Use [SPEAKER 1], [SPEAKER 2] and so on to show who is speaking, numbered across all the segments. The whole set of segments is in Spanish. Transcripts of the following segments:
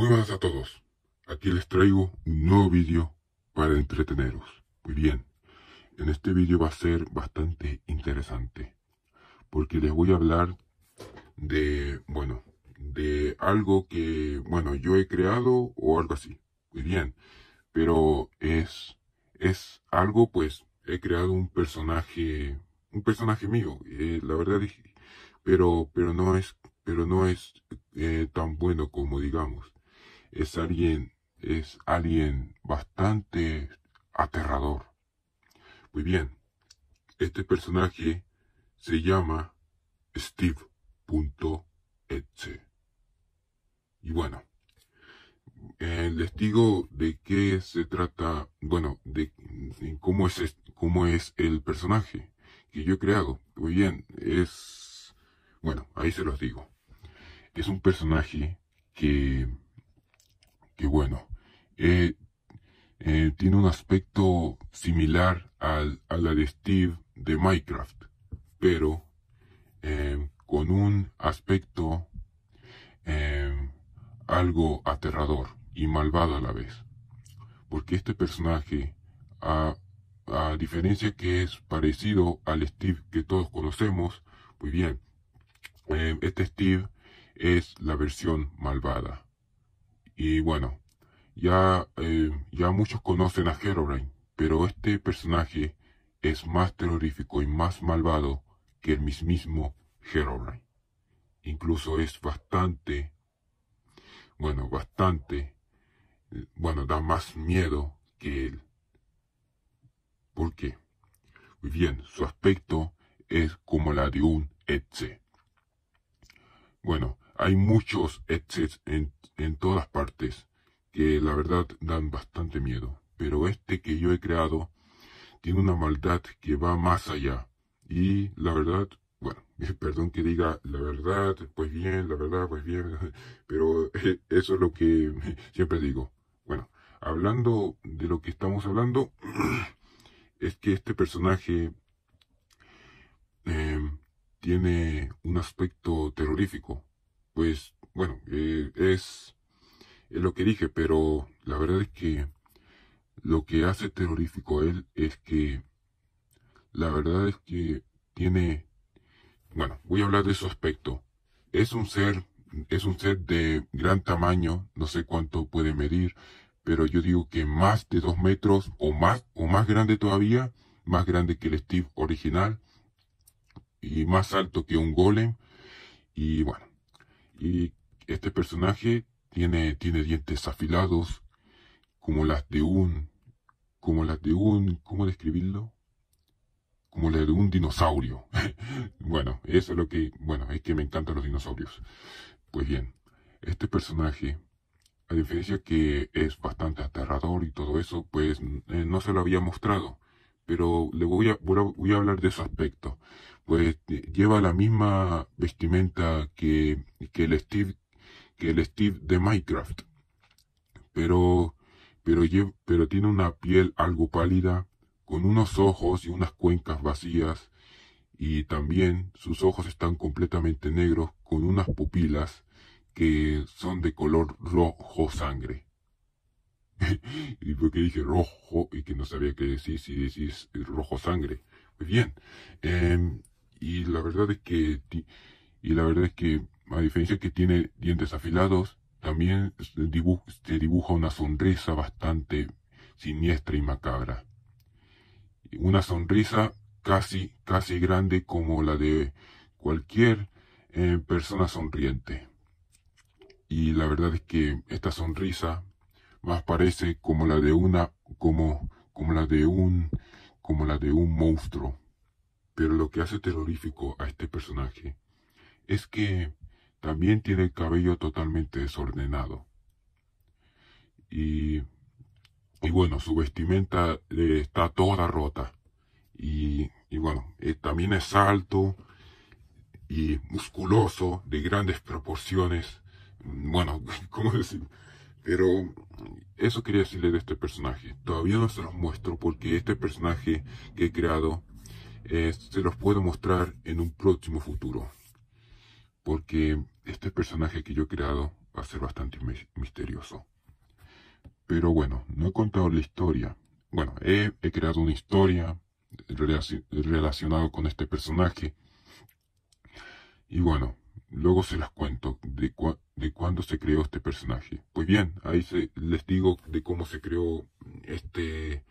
[SPEAKER 1] Muy buenas a todos. Aquí les traigo un nuevo vídeo para entreteneros. Muy bien. En este vídeo va a ser bastante interesante. Porque les voy a hablar de, bueno, de algo que, bueno, yo he creado o algo así. Muy bien. Pero es, es algo, pues, he creado un personaje, un personaje mío. Eh, la verdad pero, pero no es, pero no es eh, tan bueno como digamos es alguien, es alguien bastante aterrador. Muy bien, este personaje se llama Steve.etze. Y bueno, les digo de qué se trata, bueno, de, cómo, es, cómo es el personaje que yo he creado. Muy bien, es, bueno, ahí se los digo. Es un personaje que que bueno, eh, eh, tiene un aspecto similar al, a la de Steve de Minecraft, pero eh, con un aspecto algo aterrador y malvado a la vez. Porque este personaje, a, a diferencia que es parecido al Steve que todos conocemos, muy bien, este Steve es la versión malvada. Y bueno, ya, eh, ya muchos conocen a Herobrine, pero este personaje es más terrorífico y más malvado que el mismo Herobrine. Incluso es bastante, bueno, bastante, bueno, da más miedo que él. ¿Por qué? Muy bien, su aspecto es como la de un Etze. Bueno, hay muchos exes en, todas partes que la verdad dan bastante miedo. Pero este que yo he creado tiene una maldad que va más allá. Y la verdad, bueno, perdón que diga la verdad, pues bien, la verdad, pues bien, pero eso es lo que siempre digo. Bueno, hablando de lo que estamos hablando, es que este personaje em, tiene un aspecto terrorífico pues bueno, eh, es, es, lo que dije, pero la verdad es que lo que hace terrorífico a él es que la verdad es que tiene, bueno, voy a hablar de su aspecto. Es un ser, es un ser de gran tamaño, no sé cuánto puede medir, pero yo digo que más de dos metros o más, o más grande todavía, más grande que el Steve original y más alto que un golem. Y bueno, y este personaje tiene, tiene dientes afilados, como las de un, como las de un, ¿cómo describirlo? Como las de un dinosaurio. bueno, eso es lo que, bueno, es que me encantan los dinosaurios. Pues bien, este personaje, a diferencia que es bastante aterrador y todo eso, pues eh, no se lo había mostrado pero le voy a, voy a hablar de su aspecto. Pues eh, lleva la misma vestimenta que, que el Steve, que el Steve de Minecraft. Pero, pero, pero tiene una piel algo pálida, con unos ojos y unas cuencas vacías, y también sus ojos están completamente negros, con unas pupilas que son de color rojo sangre. y que dije rojo y que no sabía qué decir si decís rojo sangre. Muy bien. Em, y la verdad es que, y la verdad es que, a diferencia que tiene dientes afilados, también se dibuja, una sonrisa bastante siniestra y macabra. Una sonrisa casi, casi grande como la de cualquier eh, persona sonriente. Y la verdad es que esta sonrisa más parece como la de una como como la de un como la de un monstruo. Pero lo que hace terrorífico a este personaje es que también tiene el cabello totalmente desordenado. Y, y bueno, su vestimenta está toda rota. Y, y bueno, eh, también es alto y musculoso, de grandes proporciones. Bueno, ¿cómo decir? Pero eso quería decirle de este personaje. Todavía no se los muestro porque este personaje que he creado eh, se los puedo mostrar en un próximo futuro. Porque este personaje que yo he creado va a ser bastante misterioso. Pero bueno, no he contado la historia. Bueno, he, he creado una historia relacionada con este personaje. Y bueno, Luego se las cuento de, de cuándo se creó este personaje. Pues bien, ahí se, les digo de cómo se creó este,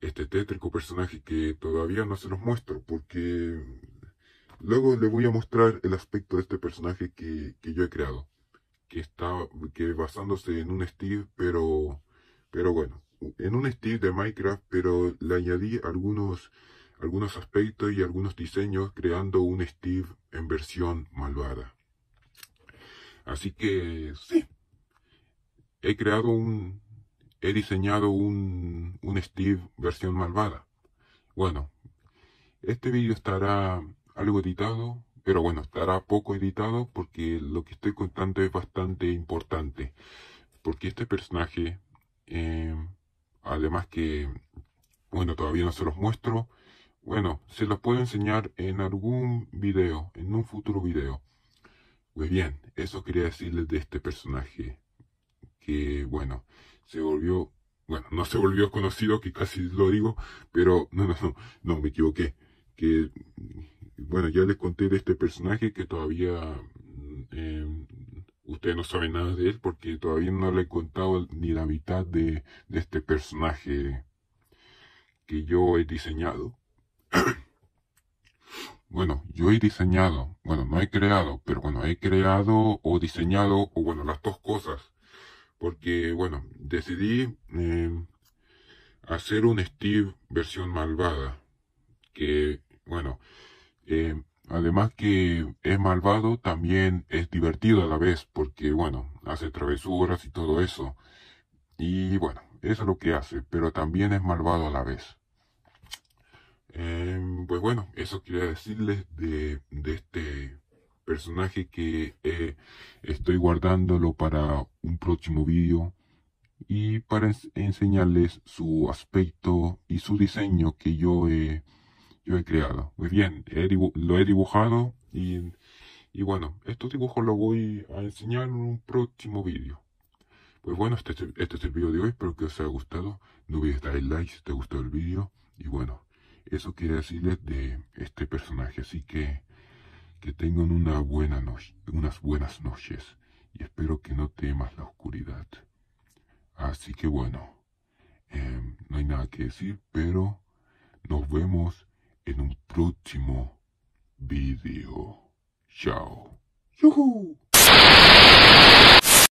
[SPEAKER 1] este tétrico personaje que todavía no se los muestro, porque luego les voy a mostrar el aspecto de este personaje que, que yo he creado, que está que basándose en un Steve, pero, pero bueno, en un Steve de Minecraft, pero le añadí algunos algunos aspectos y algunos diseños, creando un Steve en versión malvada. Así que sí, he creado un, he diseñado un, un Steve versión malvada. Bueno, este vídeo estará algo editado, pero bueno, estará poco editado porque lo que estoy contando es bastante importante. Porque este personaje, eh, además que, bueno, todavía no se los muestro, bueno, se los puedo enseñar en algún video, en un futuro video. Pues bien, eso quería decirles de este personaje. Que bueno, se volvió, bueno, no se volvió conocido, que casi lo digo, pero no, no, no, no, me equivoqué. Que bueno, ya les conté de este personaje que todavía em, ustedes no saben nada de él porque todavía no le he contado ni la mitad de, de este personaje que yo he diseñado. bueno, yo he diseñado, bueno, no he creado, pero bueno, he creado o diseñado, o bueno, las dos cosas, porque bueno, decidí em, hacer un Steve versión malvada, que bueno, em, además que es malvado, también es divertido a la vez, porque bueno, hace travesuras y todo eso, y bueno, eso es lo que hace, pero también es malvado a la vez. Em, pues bueno, eso quería decirles de, este personaje que eh, estoy guardándolo para un próximo vídeo y para enseñarles su aspecto y su diseño que yo he, yo he creado. Muy bien, lo he dibujado y, bueno, estos dibujos los voy a enseñar en un próximo vídeo. Pues bueno, este, es el este vídeo de hoy, espero que os haya gustado. No olvides darle like si te gustado el vídeo y bueno. Eso quiere decirles de este personaje, así que que tengan una buena noche, unas buenas noches y espero que no temas la oscuridad. Así que bueno, em, no hay nada que decir, pero nos vemos en un próximo video. Chao.